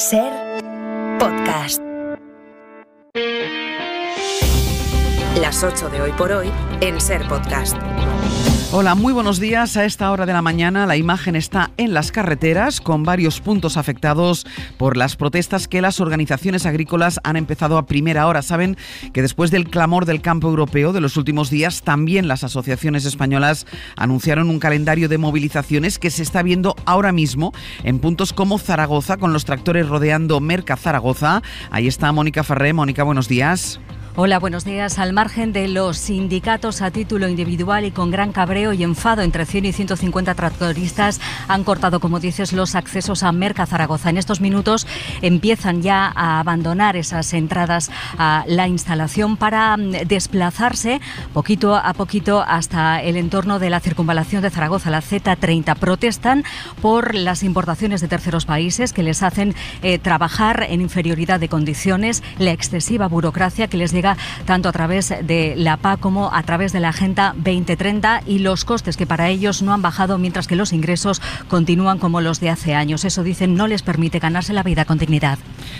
Ser podcast. Las 8 de hoy por hoy en Ser podcast. Hola, muy buenos días. A esta hora de la mañana la imagen está en las carreteras con varios puntos afectados por las protestas que las organizaciones agrícolas han empezado a primera hora. Saben que después del clamor del campo europeo de los últimos días, también las asociaciones españolas anunciaron un calendario de movilizaciones que se está viendo ahora mismo en puntos como Zaragoza, con los tractores rodeando Merca Zaragoza. Ahí está Mónica Ferré. Mónica, buenos días. Hola, buenos días. Al margen de los sindicatos a título individual y con gran cabreo y enfado entre 100 y 150 tractoristas han cortado, como dices, los accesos a Merca Zaragoza. En estos minutos empiezan ya a abandonar esas entradas a la instalación para mm, desplazarse poquito a poquito hasta el entorno de la circunvalación de Zaragoza, la Z30. Protestan por las importaciones de terceros países que les hacen eh, trabajar en inferioridad de condiciones, la excesiva burocracia que les llega tanto a través de la PA como a través de la Agenda 2030 y los costes que para ellos no han bajado mientras que los ingresos continúan como los de hace años. Eso dicen no les permite ganarse la vida con dignidad.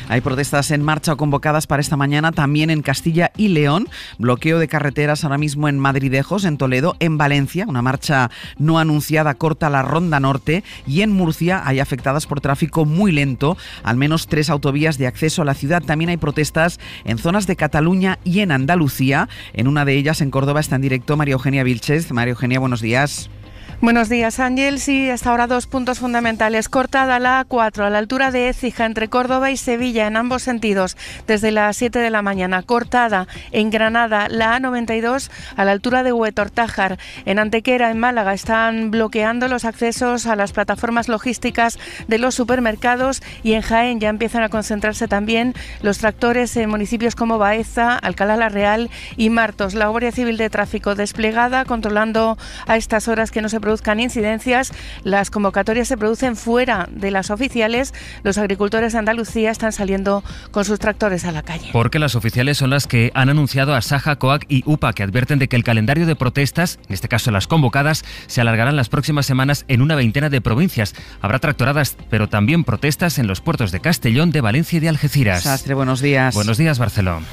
Hay protestas en marcha o convocadas para esta mañana también en Castilla y León, bloqueo de carreteras ahora mismo en Madridejos, en Toledo, en Valencia, una marcha no anunciada corta la Ronda Norte y en Murcia hay afectadas por tráfico muy lento, al menos tres autovías de acceso a la ciudad. También hay protestas en zonas de Cataluña y en Andalucía. En una de ellas, en Córdoba, está en directo María Eugenia Vilches. María Eugenia, buenos días. Buenos días, Ángel. Sí, hasta ahora dos puntos fundamentales. Cortada la A4 a la altura de Écija entre Córdoba y Sevilla en ambos sentidos desde las 7 de la mañana. Cortada en Granada la A92 a la altura de Huetortájar. En Antequera, en Málaga, están bloqueando los accesos a las plataformas logísticas de los supermercados y en Jaén ya empiezan a concentrarse también los tractores en municipios como Baeza, Alcalá la Real y Martos. La Guardia Civil de Tráfico desplegada controlando a estas horas que no se produzcan incidencias, las convocatorias se producen fuera de las oficiales. Los agricultores de Andalucía están saliendo con sus tractores a la calle. Porque las oficiales son las que han anunciado a Saja, Coac y UPA que advierten de que el calendario de protestas, en este caso las convocadas, se alargarán las próximas semanas en una veintena de provincias. Habrá tractoradas, pero también protestas en los puertos de Castellón, de Valencia y de Algeciras. Sastre, buenos días. Buenos días, Barcelona.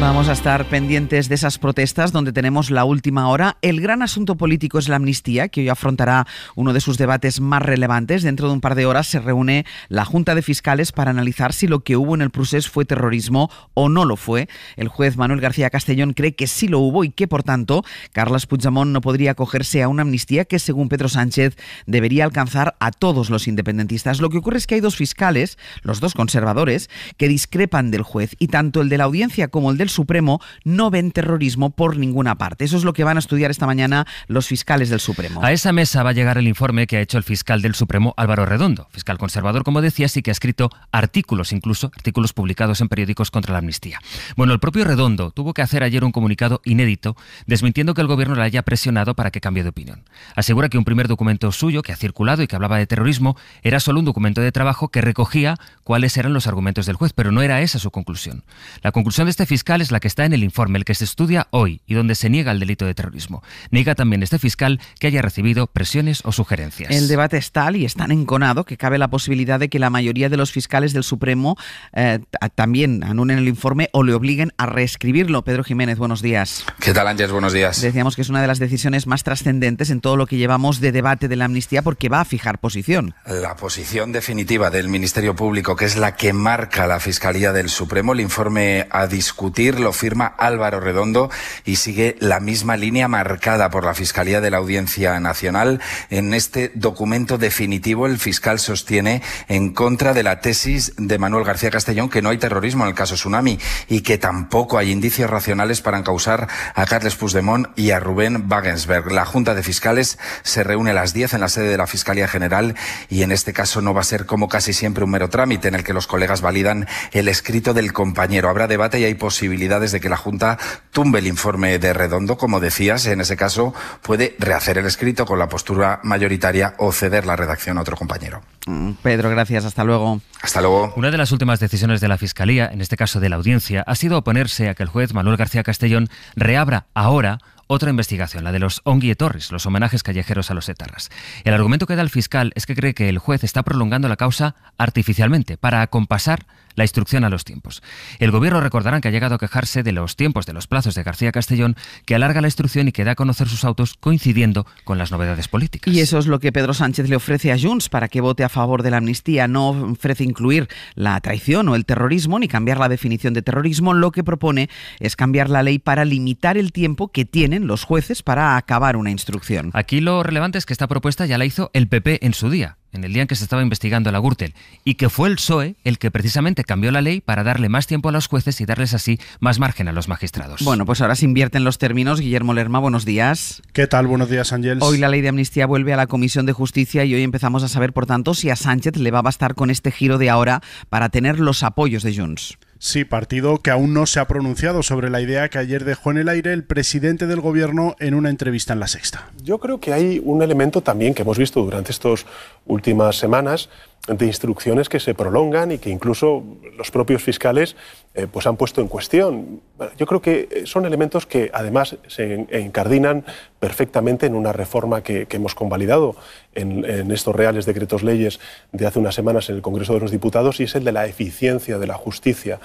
Vamos a estar pendientes de esas protestas donde tenemos la última hora. El gran asunto político es la amnistía, que hoy afrontará uno de sus debates más relevantes. Dentro de un par de horas se reúne la Junta de Fiscales para analizar si lo que hubo en el procés fue terrorismo o no lo fue. El juez Manuel García Castellón cree que sí lo hubo y que, por tanto, Carles Puigdemont no podría acogerse a una amnistía que, según Pedro Sánchez, debería alcanzar a todos los independentistas. Lo que ocurre es que hay dos fiscales, los dos conservadores, que discrepan del juez y tanto el de la audiencia como el del Supremo no ven terrorismo por ninguna parte. Eso es lo que van a estudiar esta mañana los fiscales del Supremo. A esa mesa va a llegar el informe que ha hecho el fiscal del Supremo Álvaro Redondo, fiscal conservador, como decías y que ha escrito artículos, incluso artículos publicados en periódicos contra la amnistía. Bueno, el propio Redondo tuvo que hacer ayer un comunicado inédito desmintiendo que el gobierno le haya presionado para que cambie de opinión. Asegura que un primer documento suyo que ha circulado y que hablaba de terrorismo era solo un documento de trabajo que recogía cuáles eran los argumentos del juez, pero no era esa su conclusión. La conclusión de este fiscal es la que está en el informe, el que se estudia hoy y donde se niega el delito de terrorismo. Niega también este fiscal que haya recibido presiones o sugerencias. El debate es tal y es tan enconado que cabe la posibilidad de que la mayoría de los fiscales del Supremo eh, también anunen el informe o le obliguen a reescribirlo. Pedro Jiménez, buenos días. ¿Qué tal, Ángeles? Buenos días. Decíamos que es una de las decisiones más trascendentes en todo lo que llevamos de debate de la amnistía porque va a fijar posición. La posición definitiva del Ministerio Público, que es la que marca la Fiscalía del Supremo, el informe a discutir lo firma Álvaro Redondo y sigue la misma línea marcada por la Fiscalía de la Audiencia Nacional. En este documento definitivo, el fiscal sostiene en contra de la tesis de Manuel García Castellón que no hay terrorismo en el caso Tsunami y que tampoco hay indicios racionales para encausar a Carles Puigdemont y a Rubén Wagensberg. La Junta de Fiscales se reúne a las 10 en la sede de la Fiscalía General y en este caso no va a ser como casi siempre un mero trámite en el que los colegas validan el escrito del compañero. Habrá debate y hay posibilidades posibilidades de que la Junta tumbe el informe de Redondo, como decías, en ese caso puede rehacer el escrito con la postura mayoritaria o ceder la redacción a otro compañero. Mm, Pedro, gracias, hasta luego. Hasta luego. Una de las últimas decisiones de la Fiscalía, en este caso de la audiencia, ha sido oponerse a que el juez Manuel García Castellón reabra ahora otra investigación, la de los onguietorres, Torres, los homenajes callejeros a los etarras. El argumento que da el fiscal es que cree que el juez está prolongando la causa artificialmente para compasar la instrucción a los tiempos. El gobierno recordarán que ha llegado a quejarse de los tiempos de los plazos de García Castellón, que alarga la instrucción y que da a conocer sus autos coincidiendo con las novedades políticas. Y eso es lo que Pedro Sánchez le ofrece a Junts para que vote a favor de la amnistía. No ofrece incluir la traición o el terrorismo ni cambiar la definición de terrorismo. Lo que propone es cambiar la ley para limitar el tiempo que tienen los jueces para acabar una instrucción. Aquí lo relevante es que esta propuesta ya la hizo el PP en su día en el día en que se estaba investigando la Gürtel, y que fue el PSOE el que precisamente cambió la ley para darle más tiempo a los jueces y darles así más margen a los magistrados. Bueno, pues ahora se invierten los términos. Guillermo Lerma, buenos días. ¿Qué tal? Buenos días, Ángel. Hoy la ley de amnistía vuelve a la Comisión de Justicia y hoy empezamos a saber, por tanto, si a Sánchez le va a bastar con este giro de ahora para tener los apoyos de Junts. Sí, partido que aún no se ha pronunciado sobre la idea que ayer dejó en el aire el presidente del gobierno en una entrevista en La Sexta. Yo creo que hay un elemento también que hemos visto durante estas últimas semanas de instrucciones que se prolongan y que incluso los propios fiscales eh, pues han puesto en cuestión. Yo creo que eh, son elementos que además se encardinan perfectamente en una reforma que, hemos convalidado en, estos reales decretos leyes de hace unas semanas en el Congreso de los Diputados y es el de la eficiencia de la justicia.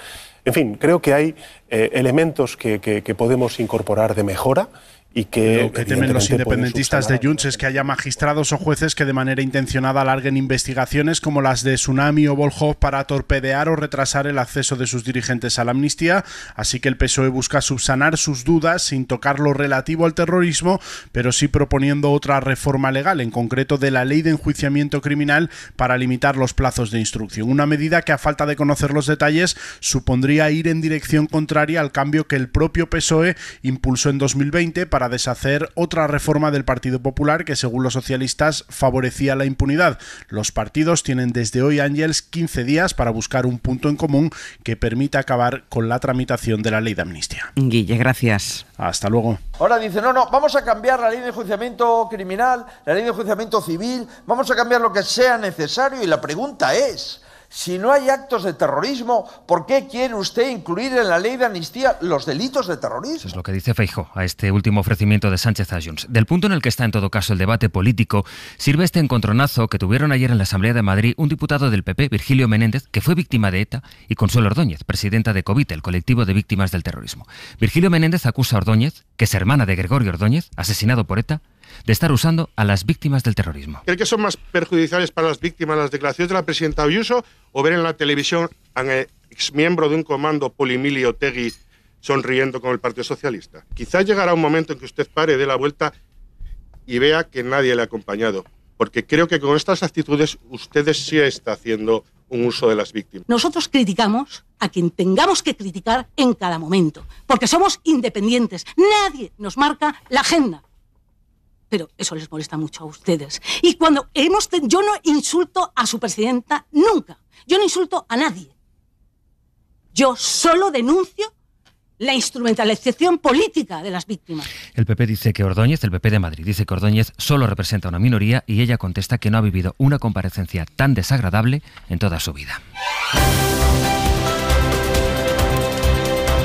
En fin, creo que hay eh, elementos que, que podemos incorporar de mejora y que... Lo que temen los independentistas de Junts es que haya magistrados o jueces que de manera intencionada alarguen investigaciones como las de Tsunami o Volhov para torpedear o retrasar el acceso de sus dirigentes a la amnistía, así que el PSOE busca subsanar sus dudas sin tocar lo relativo al terrorismo, pero sí proponiendo otra reforma legal, en concreto de la ley de enjuiciamiento criminal para limitar los plazos de instrucción, una medida que a falta de conocer los detalles supondría ir en dirección contraria al cambio que el propio PSOE impulsó en 2020 para deshacer otra reforma del Partido Popular que, según los socialistas, favorecía la impunidad. Los partidos tienen desde hoy, Ángels, 15 días para buscar un punto en común que permita acabar con la tramitación de la ley de amnistía. Guille, gracias. Hasta luego. Ahora dice, no, no, vamos a cambiar la ley de enjuiciamiento criminal, la ley de enjuiciamiento civil, vamos a cambiar lo que sea necesario y la pregunta es, si no hay actos de terrorismo, ¿por qué quiere usted incluir en la ley de amnistía los delitos de terrorismo? Eso es lo que dice Feijo a este último ofrecimiento de Sánchez a Del punto en el que está en todo caso el debate político, sirve este encontronazo que tuvieron ayer en la Asamblea de Madrid un diputado del PP, Virgilio Menéndez, que fue víctima de ETA, y Consuelo Ordóñez, presidenta de COVID, el colectivo de víctimas del terrorismo. Virgilio Menéndez acusa a Ordóñez, que es hermana de Gregorio Ordóñez, asesinado por ETA, de estar usando a las víctimas del terrorismo. ¿Cree que son más perjudiciales para las víctimas las declaraciones de la presidenta Ayuso o ver en la televisión a un exmiembro de un comando polimilio Tegui sonriendo con el Partido Socialista? Quizás llegará un momento en que usted pare, dé la vuelta y vea que nadie le ha acompañado, porque creo que con estas actitudes ustedes sí está haciendo un uso de las víctimas. Nosotros criticamos a quien tengamos que criticar en cada momento, porque somos independientes. Nadie nos marca la agenda pero eso les molesta mucho a ustedes. Y cuando hemos... Yo no insulto a su presidenta nunca. Yo no insulto a nadie. Yo solo denuncio la instrumentalización política de las víctimas. El PP dice que Ordóñez, el PP de Madrid, dice que Ordóñez solo representa a una minoría y ella contesta que no ha vivido una comparecencia tan desagradable en toda su vida.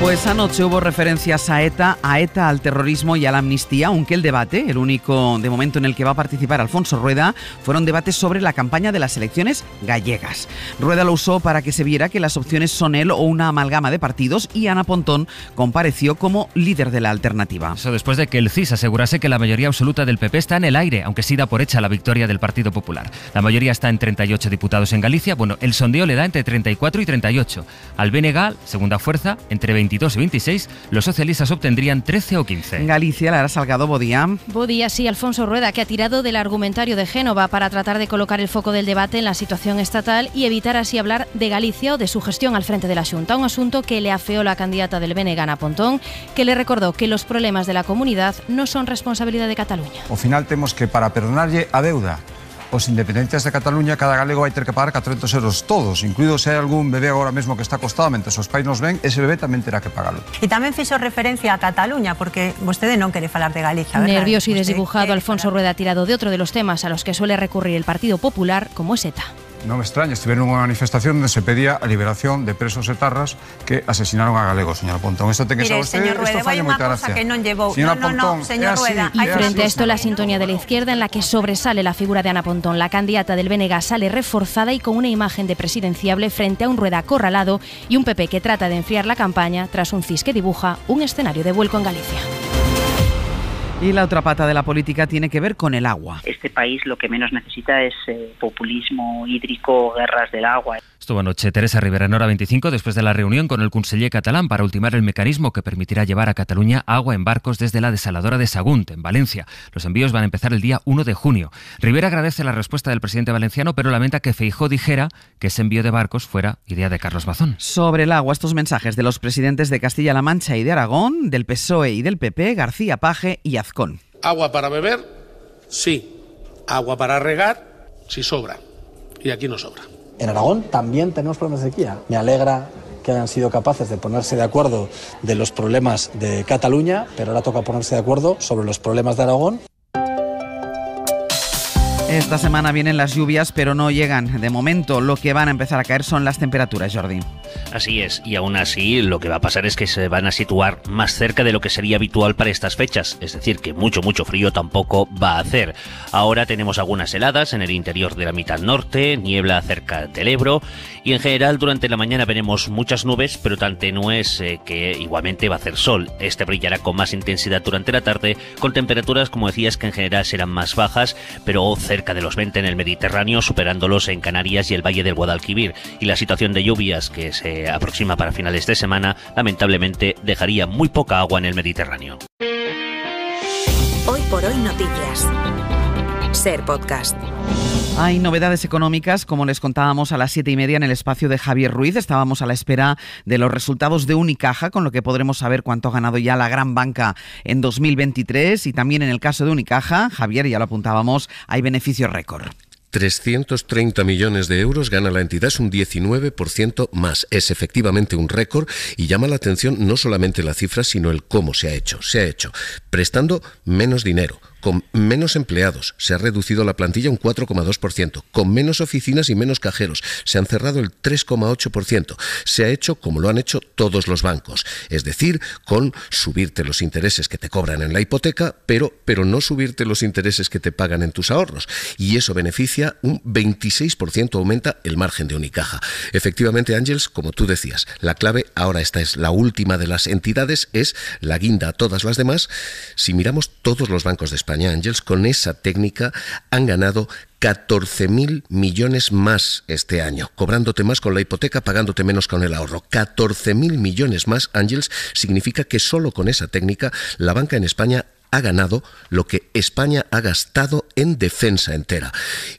Pues anoche hubo referencias a ETA, a ETA, al terrorismo y a la amnistía, aunque el debate, el único de momento en el que va a participar Alfonso Rueda, fueron debates sobre la campaña de las elecciones gallegas. Rueda lo usó para que se viera que las opciones son él o una amalgama de partidos y Ana Pontón compareció como líder de la alternativa. Eso después de que el CIS asegurase que la mayoría absoluta del PP está en el aire, aunque sí da por hecha la victoria del Partido Popular. La mayoría está en 38 diputados en Galicia, bueno, el sondeo le da entre 34 y 38. Al Benegal segunda fuerza, entre 20 22 y 26, los socialistas obtendrían 13 o 15. en Galicia, la hará Salgado, Bodía. Bodía, sí, Alfonso Rueda, que ha tirado del argumentario de Génova para tratar de colocar el foco del debate en la situación estatal y evitar así hablar de Galicia o de su gestión al frente de la Junta, un asunto que le afeó la candidata del BNG, Ana Pontón, que le recordó que los problemas de la comunidad no son responsabilidad de Cataluña. Al final tenemos que para perdonarle a deuda os independencias de Cataluña, cada galego a tener que pagar 400 euros todos, incluido si hay algún bebé ahora mismo que está acostado mientras os pais nos ven, ese bebé también tendrá que pagarlo. Y también hizo referencia a Cataluña, porque ustedes no quieren hablar de Galicia, Nervioso y desdibujado, Alfonso Rueda ha tirado de otro de los temas a los que suele recurrir el Partido Popular, como es ETA. No me extraña, estuvieron en una manifestación donde se pedía la liberación de presos etarras que asesinaron a galegos, señora Pontón. Esto ten que Mire, saber esto moita Que no, no, señor Rueda. y frente a esto, la sintonía de la izquierda en la que sobresale la figura de Ana Pontón. La candidata del BNG sale reforzada y con una imagen de presidenciable frente a un Rueda acorralado y un PP que trata de enfriar la campaña tras un CIS que dibuja un escenario de vuelco en Galicia. Y la otra pata de la política tiene que ver con el agua. Este país lo que menos necesita es eh, populismo hídrico, guerras del agua. Estuvo anoche Teresa Rivera en hora 25 después de la reunión con el conseller catalán para ultimar el mecanismo que permitirá llevar a Cataluña agua en barcos desde la desaladora de Sagunt, en Valencia. Los envíos van a empezar el día 1 de junio. Rivera agradece la respuesta del presidente valenciano, pero lamenta que Feijó dijera que ese envío de barcos fuera idea de Carlos Bazón. Sobre el agua, estos mensajes de los presidentes de Castilla-La Mancha y de Aragón, del PSOE y del PP, García Paje y Azcón. Agua para beber, sí. Agua para regar, sí sobra. Y aquí no sobra. En Aragón también tenemos problemas de sequía. Me alegra que hayan sido capaces de ponerse de acuerdo de los problemas de Cataluña, pero ahora toca ponerse de acuerdo sobre los problemas de Aragón esta semana vienen las lluvias, pero no llegan. De momento, lo que van a empezar a caer son las temperaturas, Jordi. Así es, y aún así lo que va a pasar es que se van a situar más cerca de lo que sería habitual para estas fechas, es decir, que mucho, mucho frío tampoco va a hacer. Ahora tenemos algunas heladas en el interior de la mitad norte, niebla cerca del Ebro, y en general durante la mañana veremos muchas nubes, pero tan tenues eh, que igualmente va a hacer sol. Este brillará con más intensidad durante la tarde, con temperaturas, como decías, que en general serán más bajas, pero cerca de los 20 en el Mediterráneo, superándolos en Canarias y el Valle del Guadalquivir. Y la situación de lluvias que se aproxima para finales de semana, lamentablemente, dejaría muy poca agua en el Mediterráneo. Hoy por hoy noticias. Ser podcast. Hay novedades económicas, como les contábamos a las siete y media en el espacio de Javier Ruiz. Estábamos a la espera de los resultados de Unicaja, con lo que podremos saber cuánto ha ganado ya la gran banca en 2023. Y también en el caso de Unicaja, Javier, ya lo apuntábamos, hay beneficio récord. 330 millones de euros gana la entidad, es un 19% más. Es efectivamente un récord y llama la atención no solamente la cifra, sino el cómo se ha hecho. Se ha hecho prestando menos dinero, con menos empleados, se ha reducido la plantilla un 4,2%, con menos oficinas y menos cajeros, se han cerrado el 3,8%, se ha hecho como lo han hecho todos los bancos, es decir, con subirte los intereses que te cobran en la hipoteca, pero, pero no subirte los intereses que te pagan en tus ahorros, y eso beneficia un 26% aumenta el margen de Unicaja. Efectivamente, Ángels, como tú decías, la clave ahora esta es la última de las entidades, es la guinda a todas las demás, si miramos todos los bancos de con esa técnica han ganado 14.000 millones más este año, cobrándote más con la hipoteca, pagándote menos con el ahorro. 14.000 millones más, Ángels, significa que solo con esa técnica la banca en España ha ganado lo que España ha gastado en defensa entera.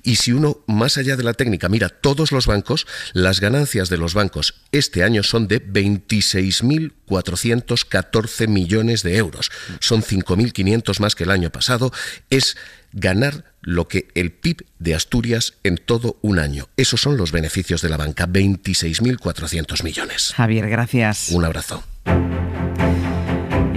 Y si uno, más allá de la técnica, mira todos los bancos, las ganancias de los bancos este año son de 26.414 millones de euros. Son 5.500 más que el año pasado. Es ganar lo que el PIB de Asturias en todo un año. Esos son los beneficios de la banca, 26.400 millones. Javier, gracias. Un abrazo.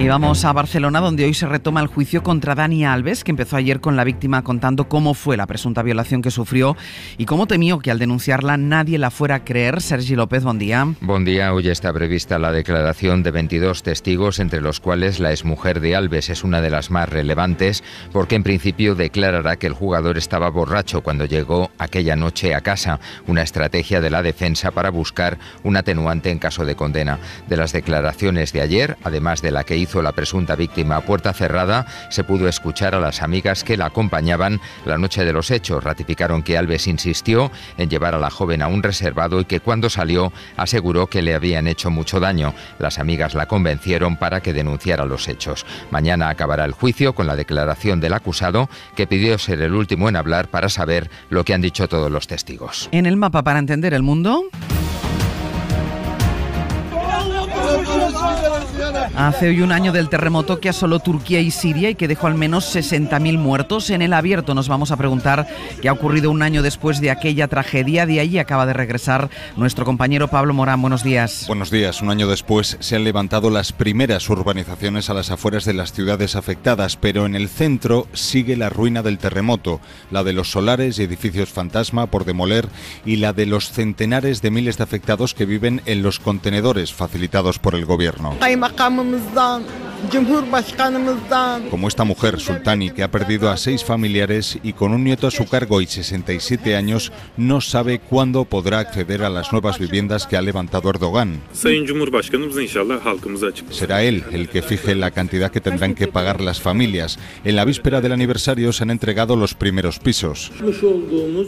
Y vamos a Barcelona, donde hoy se retoma el juicio contra Dani Alves, que empezó ayer con la víctima contando cómo fue la presunta violación que sufrió y cómo temió que al denunciarla nadie la fuera a creer. Sergi López, buen día. Buen día. Hoy está prevista la declaración de 22 testigos, entre los cuales la exmujer de Alves es una de las más relevantes, porque en principio declarará que el jugador estaba borracho cuando llegó aquella noche a casa, una estrategia de la defensa para buscar un atenuante en caso de condena. De las declaraciones de ayer, además de la que hizo la presunta víctima a puerta cerrada, se pudo escuchar a las amigas que la acompañaban la noche de los hechos. Ratificaron que Alves insistió en llevar a la joven a un reservado y que cuando salió aseguró que le habían hecho mucho daño. Las amigas la convencieron para que denunciara los hechos. Mañana acabará el juicio con la declaración del acusado que pidió ser el último en hablar para saber lo que han dicho todos los testigos. En el mapa para entender el mundo. Hace hoy un año del terremoto que asoló Turquía y Siria y que dejó al menos 60.000 muertos. En el abierto nos vamos a preguntar qué ha ocurrido un año después de aquella tragedia. De ahí acaba de regresar nuestro compañero Pablo Morán. Buenos días. Buenos días. Un año después se han levantado las primeras urbanizaciones a las afueras de las ciudades afectadas, pero en el centro sigue la ruina del terremoto, la de los solares y edificios fantasma por demoler y la de los centenares de miles de afectados que viven en los contenedores facilitados por el gobierno. Como esta mujer, Sultani, que ha perdido a seis familiares y con un nieto a su cargo y 67 años, no sabe cuándo podrá acceder a las nuevas viviendas que ha levantado Erdogan. Será él el que fije la cantidad que tendrán que pagar las familias. En la víspera del aniversario se han entregado los primeros pisos.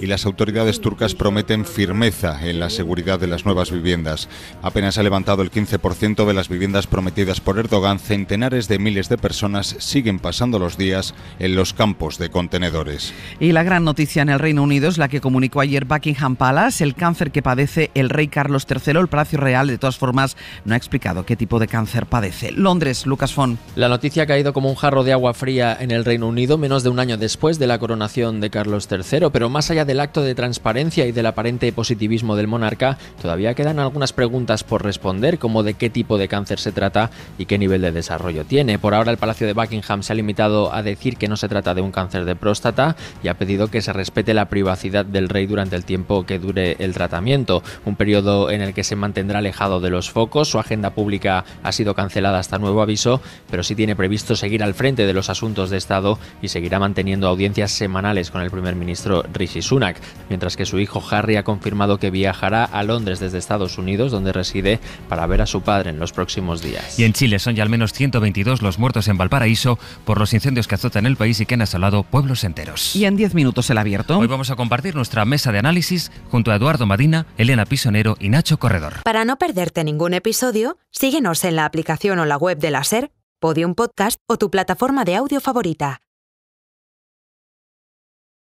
Y las autoridades turcas prometen firmeza en la seguridad de las nuevas viviendas. Apenas ha levantado el 15% de las viviendas prometidas por Erdogan, centenares de miles de personas siguen pasando los días en los campos de contenedores. Y la gran noticia en el Reino Unido es la que comunicó ayer Buckingham Palace, el cáncer que padece el rey Carlos III. El Palacio Real, de todas formas, no ha explicado qué tipo de cáncer padece. Londres, Lucas Fon. La noticia ha caído como un jarro de agua fría en el Reino Unido menos de un año después de la coronación de Carlos III, pero más allá del acto de transparencia y del aparente positivismo del monarca, todavía quedan algunas preguntas por responder, como de qué tipo de cáncer se trata y qué nivel de desarrollo tiene. Por ahora el Palacio de Buckingham se ha limitado a decir que no se trata de un cáncer de próstata y ha pedido que se respete la privacidad del rey durante el tiempo que dure el tratamiento, un periodo en el que se mantendrá alejado de los focos, su agenda pública ha sido cancelada hasta nuevo aviso, pero sí tiene previsto seguir al frente de los asuntos de Estado y seguirá manteniendo audiencias semanales con el primer ministro Rishi Sunak, mientras que su hijo Harry ha confirmado que viajará a Londres desde Estados Unidos, donde reside, para ver a su padre en los próximos días. Chile son ya al menos 122 los muertos en Valparaíso por los incendios que azotan el país y que han asolado pueblos enteros. Y en 10 minutos el abierto. Hoy vamos a compartir nuestra mesa de análisis junto a Eduardo Madina, Elena Pisonero y Nacho Corredor. Para no perderte ningún episodio, síguenos en la aplicación o la web de la SER, Podium Podcast o tu plataforma de audio favorita.